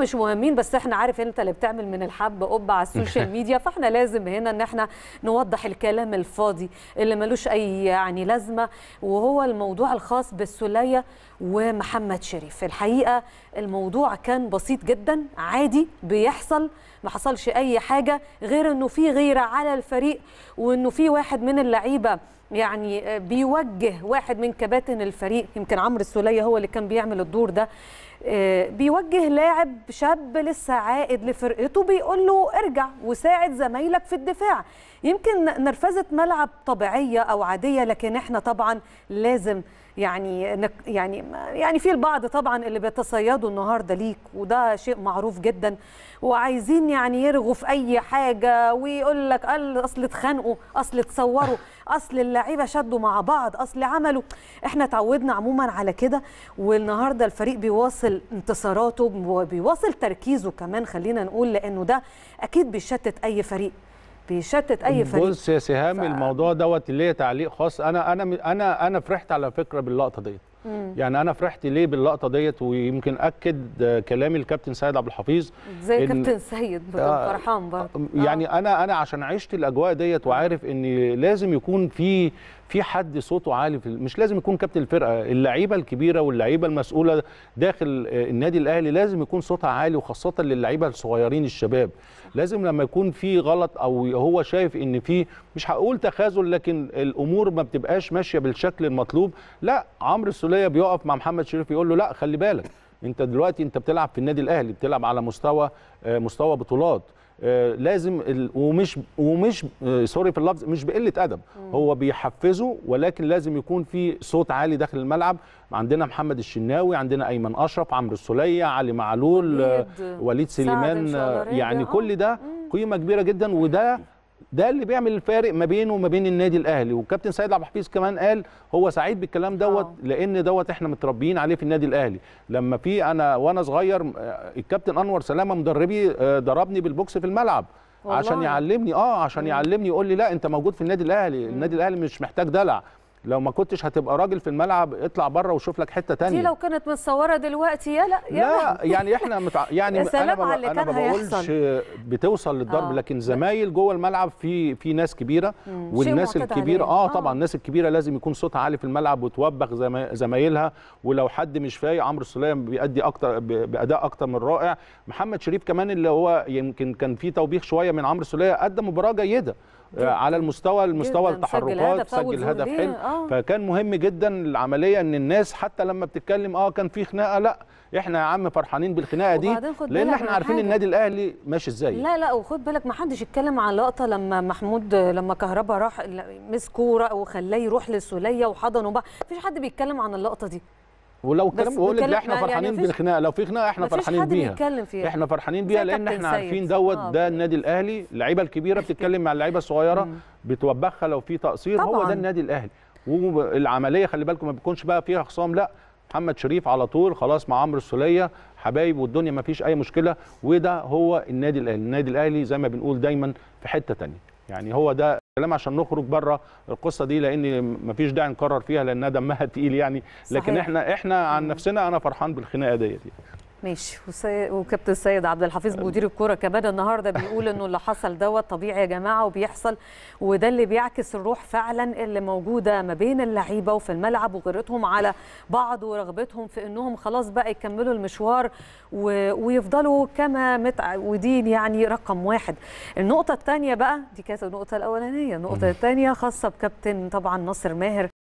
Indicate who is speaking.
Speaker 1: مش مهمين بس احنا عارف انت اللي بتعمل من الحب قبه على السوشيال ميديا فاحنا لازم هنا ان احنا نوضح الكلام الفاضي اللي ملوش اي يعني لازمه وهو الموضوع الخاص بالسليه ومحمد شريف الحقيقه الموضوع كان بسيط جدا عادي بيحصل ما حصلش اي حاجه غير انه في غيره على الفريق وانه في واحد من اللعيبه يعني آه، بيوجه واحد من كباتن الفريق يمكن عمرو السوليه هو اللي كان بيعمل الدور ده آه، بيوجه لاعب شاب لسه عائد لفرقته بيقول له ارجع وساعد زمايلك في الدفاع يمكن نرفزه ملعب طبيعيه او عاديه لكن احنا طبعا لازم يعني يعني يعني في البعض طبعا اللي بيتصيدوا النهارده ليك وده شيء معروف جدا وعايزين يعني يرغوا في اي حاجه ويقول لك اصل اتخانقوا اصل اتصوروا اصل اللي اللعيبه شدوا مع بعض اصل عملوا احنا تعودنا عموما على كده والنهارده الفريق بيواصل انتصاراته وبيواصل تركيزه كمان خلينا نقول لانه ده اكيد بيشتت اي فريق بيشتت اي فريق بص يا
Speaker 2: سهام ف... الموضوع دوت ليه تعليق خاص انا انا انا انا فرحت على فكره باللقطه ديت مم. يعني انا فرحت ليه باللقطه ديت ويمكن اكد كلامي الكابتن سيد عبد الحفيظ زي إن... كابتن
Speaker 1: سيد آه فرحان برضه
Speaker 2: آه، يعني آه. انا انا عشان عشت الاجواء ديت وعارف ان لازم يكون في في حد صوته عالي في مش لازم يكون كابتن الفرقه اللعيبه الكبيره واللعيبه المسؤوله داخل آه، النادي الاهلي لازم يكون صوتها عالي وخاصه للعيبه الصغيرين الشباب لازم لما يكون في غلط او هو شايف ان في مش هقول تخاذل لكن الامور ما بتبقاش ماشيه بالشكل المطلوب لا عمرو الاسماعيليه بيقف مع محمد شريف يقول له لا خلي بالك انت دلوقتي انت بتلعب في النادي الاهلي بتلعب على مستوى آه، مستوى بطولات آه، لازم ومش ومش سوري آه، في اللفظ مش بقله ادب هو بيحفزه ولكن لازم يكون في صوت عالي داخل الملعب عندنا محمد الشناوي عندنا ايمن اشرف عمرو السوليه علي معلول وليد سليمان يعني كل ده قيمه كبيره جدا وده ده اللي بيعمل الفارق ما بينه وما بين النادي الاهلي وكابتن سيد عبد الحفيظ كمان قال هو سعيد بالكلام دوت اه. لان دوت احنا متربيين عليه في النادي الاهلي لما في انا وانا صغير الكابتن انور سلامه مدربي آه، ضربني بالبوكس في الملعب والله. عشان يعلمني اه عشان يعلمني يقول لي لا انت موجود في النادي الاهلي النادي الاهلي مش محتاج دلع لو ما كنتش هتبقى راجل في الملعب اطلع بره وشوف لك حته تانية دي لو
Speaker 1: كانت متصوره دلوقتي يا لا يا لا
Speaker 2: يعني احنا متع... يعني انا ما بقولش بتوصل للضرب آه. لكن زمايل جوه الملعب في في ناس كبيره مم. والناس الكبيره آه, اه طبعا الناس الكبيره لازم يكون صوتها عالي في الملعب وتوبخ زمايلها ولو حد مش فايق عمرو السليم بيأدي اكتر باداء اكتر من رائع محمد شريف كمان اللي هو يمكن كان في توبيخ شويه من عمرو السليم قدم مباراه جيده آه، على المستوى المستوى التحركات سجل هدف حلو آه. فكان مهم جدا العمليه ان الناس حتى لما بتتكلم اه كان في خناقه لا احنا يا عم فرحانين بالخناقه دي لان احنا عارفين النادي الاهلي ماشي ازاي لا
Speaker 1: لا وخد بالك ما حدش اتكلم على لقطه لما محمود لما كهربا راح مسك كوره وخلاه يروح للسوليه وحضنه بقى مفيش حد بيتكلم عن اللقطه دي
Speaker 2: ولو الكلام بقول لك احنا يعني- يعني فرحانين يعني بالخناقه لو في خناقه احنا فرحانين بيها فيها. احنا فرحانين بيها لان احنا عارفين دوت آه. ده النادي الاهلي اللعيبه الكبيره بتتكلم مع اللعيبه الصغيره بتوبخها لو في تقصير طبعاً. هو ده النادي الاهلي والعمليه خلي بالكم ما بتكونش بقى فيها خصام لا محمد شريف على طول خلاص مع عمرو السوليه حبايب والدنيا ما فيش اي مشكله وده هو النادي الاهلي النادي الاهلي زي ما بنقول دايما في حته ثانيه يعني هو ده الكلام عشان نخرج بره القصه دي لان مفيش داعي نكرر فيها لانها دمها تقيل يعني لكن صحيح. احنا احنا عن نفسنا انا فرحان بالخناقه ديت دي. يعني.
Speaker 1: ماشي وكابتن سيد عبد الحفيظ مدير الكوره كمان النهارده بيقول انه اللي حصل دوت طبيعي يا جماعه وبيحصل وده اللي بيعكس الروح فعلا اللي موجوده ما بين اللعيبه وفي الملعب وغيرتهم على بعض ورغبتهم في انهم خلاص بقى يكملوا المشوار ويفضلوا كما متعودين يعني رقم واحد النقطه الثانيه بقى دي كانت النقطه الاولانيه النقطه الثانيه خاصه بكابتن طبعا ناصر ماهر